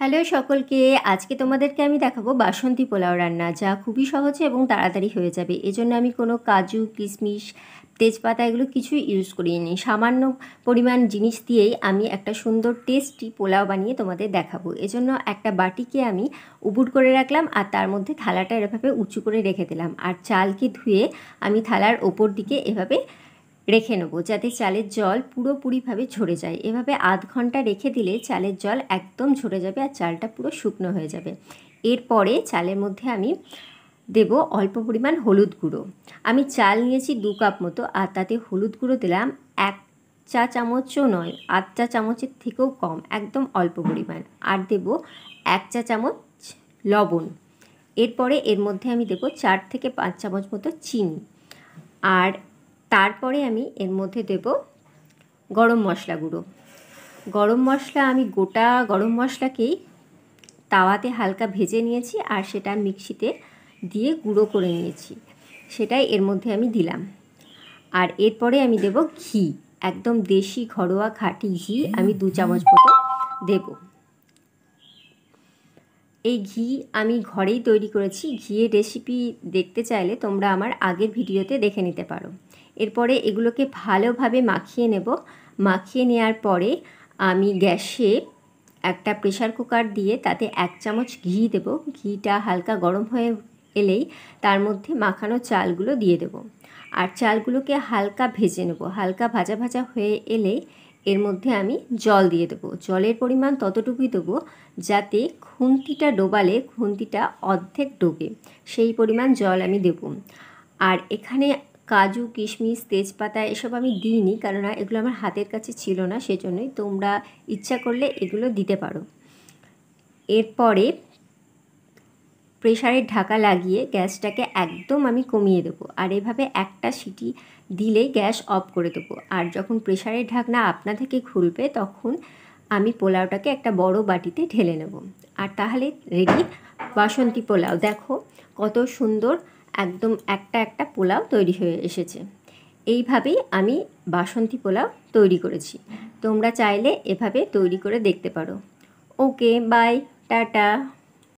hello সকলকে আজকে তোমাদেরকে আমি দেখাবো বাসন্তী পোলাও রান্না যা খুবই সহজে এবং তাড়াতাড়ি হয়ে যাবে এজন্য আমি কোনো কাজু কিশমিশ তেজপাতা এগুলো কিছুই ইউজ করিনি সামান্য পরিমাণ জিনিস দিয়েই আমি একটা সুন্দর টেস্টি পোলাও বানিয়ে তোমাদের দেখাবো এজন্য একটা বাটিকে আমি উবুট করে রাখলাম আর তার মধ্যে থালাটা এভাবে উঁচু করে রেখে দিলাম আর চালকে ধুয়ে আমি থালার ওপর দিকে এভাবে রেখে নেবো যাতে চালের জল পুরোপুরিভাবে ঝরে যায় এভাবে আধ ঘন্টা রেখে দিলে চালের জল একদম ঝরে যাবে আর চালটা পুরো শুকনো হয়ে যাবে এরপরে চালের মধ্যে আমি দেব অল্প পরিমাণ হলুদ গুঁড়ো আমি চাল নিয়েছি দু কাপ মতো আর তাতে হলুদ গুঁড়ো দিলাম এক চা চামচও নয় আধ চা চামচের থেকেও কম একদম অল্প পরিমাণ আর দেব এক চা চামচ লবণ এরপরে এর মধ্যে আমি দেব চার থেকে পাঁচ চামচ মতো চিনি আর তারপরে আমি এর মধ্যে দেব গরম মশলা গুঁড়ো গরম মশলা আমি গোটা গরম মশলাকেই তাওয়াতে হালকা ভেজে নিয়েছি আর সেটা মিক্সিতে দিয়ে গুঁড়ো করে নিয়েছি সেটাই এর মধ্যে আমি দিলাম আর এরপরে আমি দেব ঘি একদম দেশি ঘরোয়া খাঁটি ঘি আমি দু চামচ মতো দেবো এই ঘি আমি ঘরেই তৈরি করেছি ঘিয়ের রেসিপি দেখতে চাইলে তোমরা আমার আগের ভিডিওতে দেখে নিতে পারো এরপরে এগুলোকে ভালোভাবে মাখিয়ে নেব মাখিয়ে নেওয়ার পরে আমি গ্যাসে একটা প্রেশার কুকার দিয়ে তাতে এক চামচ ঘি দেব ঘিটা হালকা গরম হয়ে এলেই তার মধ্যে মাখানো চালগুলো দিয়ে দেব আর চালগুলোকে হালকা ভেজে নেব হালকা ভাজা ভাজা হয়ে এলেই এর মধ্যে আমি জল দিয়ে দেবো জলের পরিমাণ ততটুকুই দেবো যাতে খুন্তিটা ডোবালে খুন্তিটা অর্ধেক ডোবে সেই পরিমাণ জল আমি দেব আর এখানে কাজু কিশমিশ তেজপাতা এসব আমি দিইনি কেননা এগুলো আমার হাতের কাছে ছিল না সেজন্যই তোমরা ইচ্ছা করলে এগুলো দিতে পারো এরপরে প্রেশারের ঢাকা লাগিয়ে গ্যাসটাকে একদম আমি কমিয়ে দেবো আর এভাবে একটা সিটি দিলে গ্যাস অফ করে দেবো আর যখন প্রেশারের ঢাকনা আপনা থেকে খুলবে তখন আমি পোলাওটাকে একটা বড় বাটিতে ঢেলে নেব আর তাহলে রেডি বাসন্তী পোলাও দেখো কত সুন্দর একদম একটা একটা পোলাও তৈরি হয়ে এসেছে এইভাবেই আমি বাসন্তী পোলাও তৈরি করেছি তোমরা চাইলে এভাবে তৈরি করে দেখতে পারো ওকে বাই টাটা